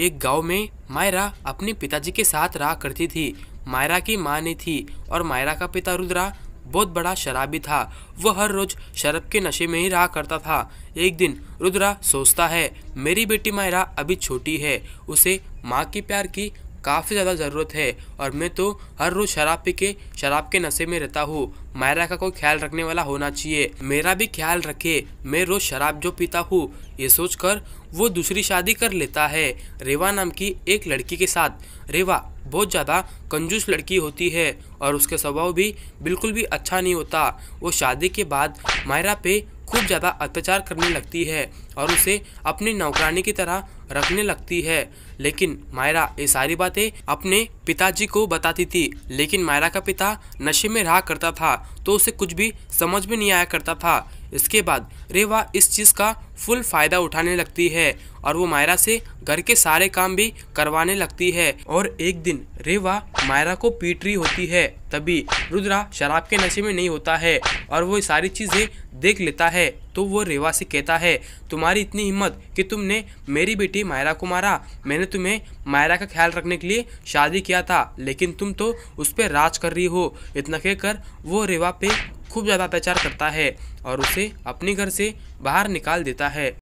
एक गांव में मायरा अपने पिताजी के साथ रहा करती थी मायरा की माँ ने थी और मायरा का पिता रुद्रा बहुत बड़ा शराबी था वह हर रोज शराब के नशे में ही रहा करता था एक दिन रुद्रा सोचता है मेरी बेटी मायरा अभी छोटी है उसे माँ के प्यार की काफ़ी ज़्यादा ज़रूरत है और मैं तो हर रोज़ शराब पी के शराब के नशे में रहता हूँ मायरा का कोई ख्याल रखने वाला होना चाहिए मेरा भी ख्याल रखे मैं रोज़ शराब जो पीता हूँ ये सोचकर वो दूसरी शादी कर लेता है रेवा नाम की एक लड़की के साथ रेवा बहुत ज़्यादा कंजूस लड़की होती है और उसका स्वभाव भी बिल्कुल भी अच्छा नहीं होता वो शादी के बाद मायरा पे खूब ज़्यादा अत्याचार करने लगती है और उसे अपनी नौकरानी की तरह रखने लगती है लेकिन मायरा ये सारी बातें अपने पिताजी को बताती थी लेकिन मायरा का पिता नशे में रहा करता था तो उसे कुछ भी समझ में नहीं आया करता था इसके बाद रेवा इस चीज़ का फुल फ़ायदा उठाने लगती है और वो मायरा से घर के सारे काम भी करवाने लगती है और एक दिन रेवा मायरा को पीट रही होती है तभी रुद्रा शराब के नशे में नहीं होता है और वो सारी चीज़ें देख लेता है तो वो रेवा से कहता है तुम्हारी इतनी हिम्मत कि तुमने मेरी बेटी मायरा को मारा मैंने तुम्हें मायरा का ख्याल रखने के लिए शादी किया था लेकिन तुम तो उस पर राज कर रही हो इतना कहकर वो रेवा पे खूब ज़्यादा अत्याचार करता है और उसे अपने घर से बाहर निकाल देता है